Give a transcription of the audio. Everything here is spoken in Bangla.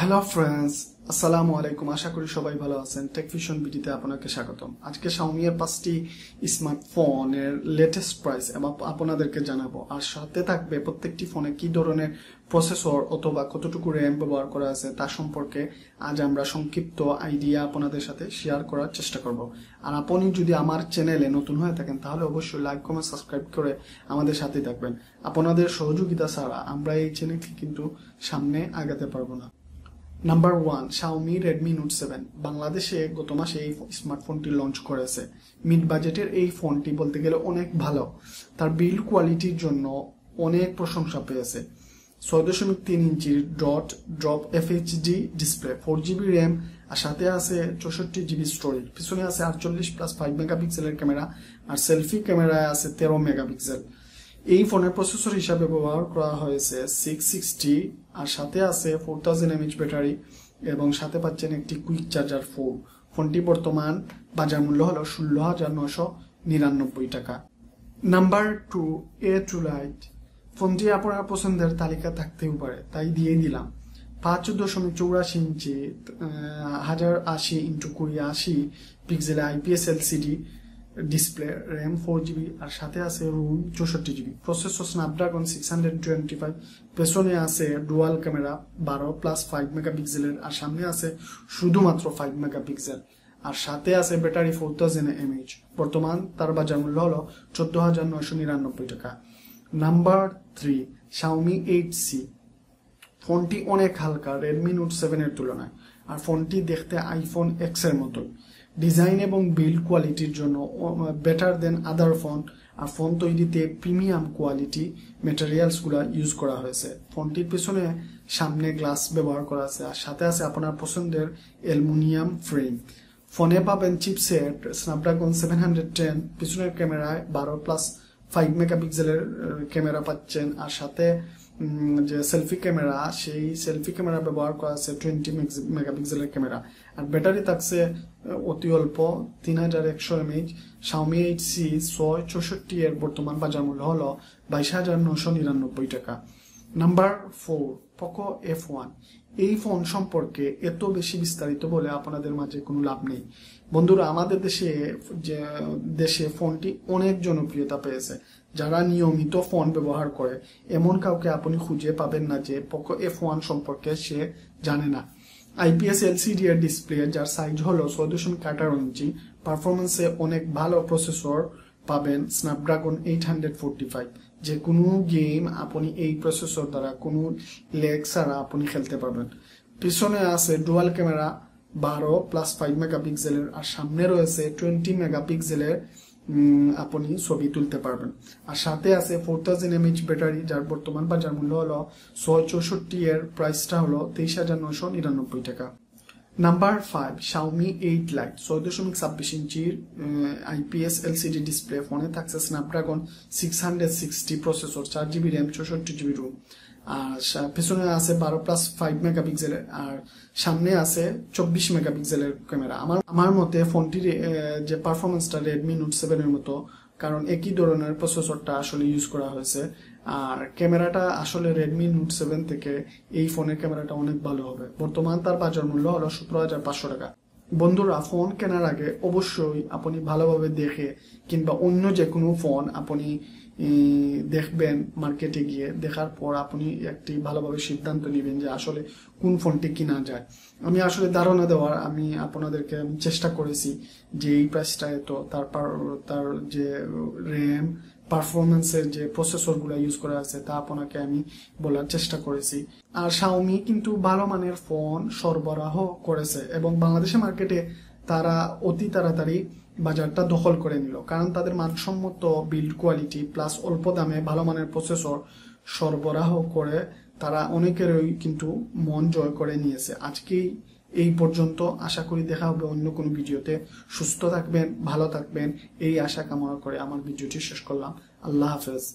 হ্যালো ফ্রেন্ডস আসসালামু আলাইকুম আশা করি সবাই ভালো আছেন টেকভিশন বিটিতে আপনাকে স্বাগতম আজকে শাওমিয়ের পাঁচটি স্মার্টফোনের লেটেস্ট প্রাইস এবং আপনাদেরকে জানাবো আর সাথে থাকবে প্রত্যেকটি ফোনে কি ধরনের প্রসেসর অথবা কতটুকু র্যাম ব্যবহার করা আছে তা সম্পর্কে আজ আমরা সংক্ষিপ্ত আইডিয়া আপনাদের সাথে শেয়ার করার চেষ্টা করব আর আপনি যদি আমার চ্যানেলে নতুন হয়ে থাকেন তাহলে অবশ্যই লাইক কমেন্ট সাবস্ক্রাইব করে আমাদের সাথে থাকবেন আপনাদের সহযোগিতা ছাড়া আমরা এই চ্যানেলকে কিন্তু সামনে আগাতে পারবো না number one Xiaomi Redmi Note seven বাংলাদেশে গত মাসে এই স্মার্টফোনটি লঞ্চ করেছে মিড বাজেটের এই ফোনটি বলতে গেলে অনেক ভালো তার বিল্ড কোয়ালিটির জন্য অনেক প্রশংসা পেয়েছে ছয় দশমিক তিন ইঞ্চির dot drop FHD display four GB RAM আর সাথে আছে চৌষট্টি জিবি স্টোরেজ পিছনে আছে আটচল্লিশ প্লাস ফাইভ মেগাপিক্সেলের ক্যামেরা আর সেলফি ক্যামেরায় আছে তেরো মেগাপিক্সেল এই ফোনের প্রসেসর হিসাবে ব্যবহার করা হয়েছে সিক্স সিক্সটি আর সাথে আছে ফোর থাউজেন্ড এমএইচ ব্যাটারি এবং সাথে পাচ্ছেন একটি কুইক চার্জার ফোন ফোনটি বর্তমান বাজার মূল্য হল ষোলো হাজার নশো নিরানব্বই টাকা number two A two lite ফোনটি আপনার পছন্দের তালিকা থাকতেও পারে তাই দিয়ে দিলাম পাঁচ দশমিক চৌরাশি ইঞ্চি হাজার আশি ইন্টু কুড়ি আশি pixel IPS LCD display RAM four GB আর সাথে আছে রুম চৌষট্টি GB processor Snapdragon six hundred twenty five পেছনে আছে ডুয়াল ক্যামেরা বারো প্লাস ফাইভ মেগাপিক্সেলের আর সামনে আছে শুধুমাত্র ফাইভ মেগাপিক্সেল আর সাথে আছে ব্যাটারি ফোর থাউজেন্ড এমএইচ বর্তমান তার বাজার মূল্য হলো চোদ্দ হাজার নয়শো নিরানব্বই টাকা number three Xiaomi eight C ফোনটি অনেক হালকা রেডমি নোট সেভেনের তুলনায় আর ফোনটি দেখতে আইফোন এক্স এর মতো ডিজাইন এবং বিল্ড কোয়ালিটির জন্য বেটার দেন আদার ফোন আর ফোন তৈরিতে প্রিমিয়াম কোয়ালিটি মেটেরিয়ালসগুলো ইউজ করা হয়েছে ফোনটির পিছনে সামনে গ্লাস ব্যবহার করা আছে আর সাথে আছে আপনার পছন্দের অ্যালুমিনিয়াম ফ্রেম ফোনে পাবেন chipset Snapdragon seven hundred ten পিছনের ক্যামেরায় বারো প্লাস ফাইভ মেগাপিক্সেলের ক্যামেরা পাচ্ছেন আর সাথে যে সেলফি ক্যামেরা সেই সেলফি ক্যামেরা ব্যবহার করা আছে টোয়েন্টি মেগাপিক্সেলের ক্যামেরা আর ব্যাটারি থাকছে অতি অল্প তিন হাজার একশো এমএইচ সাউমি এইট সি ছয় চৌষট্টি এর বর্তমান বাজার মূল্য হল বাইশ হাজার নশো নিরানব্বই টাকা number four Poco F one এই ফোন সম্পর্কে এত বেশি বিস্তারিত বলে আপনাদের মাঝে কোনো লাভ নেই বন্ধুরা আমাদের দেশে যে দেশে ফোনটি অনেক জনপ্রিয়তা পেয়েছে যারা নিয়মিত ফোন ব্যবহার করে এমন কাউকে আপনি খুঁজে পাবেন না যে পোকো এফ ওয়ান সম্পর্কে সে জানে না আইপিএস এলসিডি এর ডিসপ্লে যার সাইজ হলো সদূষণ কাটার আঠারো ইঞ্চি পারফরমেন্সে অনেক ভালো প্রসেসর পাবেন Snapdragon eight hundred forty five যে কোনো গেম আপনি এই প্রসেসর দ্বারা কোনো লেগ ছাড়া আপনি খেলতে পারবেন পিছনে আছে ডুয়াল ক্যামেরা বারো প্লাস ফাইভ মেগাপিক্সেলের আর সামনে রয়েছে টোয়েন্টি মেগাপিক্সেলের আপনি ছবি তুলতে পারবেন আর সাথে আছে ফোর থাউজেন্ড এমএইচ ব্যাটারি যার বর্তমান বাজার মূল্য হলো ছয় চৌষট্টি এর প্রাইসটা হলো তেইশ হাজার নশো নিরানব্বই টাকা number five Xiaomi eight lite ছয় দশমিক ছাব্বিশ ইঞ্চির আইপিএস এলসিডি ডিসপ্লে ফোনে থাকছে Snapdragon six hundred sixty processor চার জিবি র্যাম চৌষট্টি জিবি রোম আর পেছনে আছে বারো প্লাস ফাইভ মেগাপিক্সেলের আর সামনে আছে চব্বিশ মেগাপিক্সেলের ক্যামেরা আমার আমার মতে ফোনটির যে পারফরমেন্সটা রেডমি নোট সেভেনের মতো কারণ একই ধরনের প্রসেসরটা আসলে ইউজ করা হয়েছে আর ক্যামেরাটা আসলে রেডমি নোট সেভেন থেকে এই ফোনের ক্যামেরাটা অনেক ভালো হবে বর্তমান তার বাজার মূল্য হলো সতেরো হাজার পাঁচশো টাকা বন্ধুরা ফোন কেনার আগে অবশ্যই আপনি ভালোভাবে দেখে কিংবা অন্য যে কোনো ফোন আপনি দেখবেন মার্কেটে গিয়ে দেখার পর আপনি একটি ভালোভাবে সিদ্ধান্ত নেবেন যে আসলে কোন ফোনটি কিনা যায় আমি আসলে ধারণা দেওয়ার আমি আপনাদেরকে আমি চেষ্টা করেছি যে এই প্রাইসটা এত তারপর তার যে র্যাম পারফরমেন্সের যে প্রসেসরগুলো ইউজ করা আছে তা আপনাকে আমি বলার চেষ্টা করেছি আর শাওমি কিন্তু ভালো মানের ফোন সরবরাহ করেছে এবং বাংলাদেশের মার্কেটে তারা অতি তাড়াতাড়ি বাজারটা দখল করে নিল কারণ তাদের মানসম্মত বিল্ড কোয়ালিটি প্লাস অল্প দামে ভালো মানের প্রসেসর সরবরাহ করে তারা অনেকেরই কিন্তু মন জয় করে নিয়েছে আজকেই এই পর্যন্ত আশা করি দেখা হবে অন্য কোনো ভিডিওতে সুস্থ থাকবেন ভালো থাকবেন এই আশা কামনা করে আমার ভিডিওটি শেষ করলাম আল্লাহ হাফেজ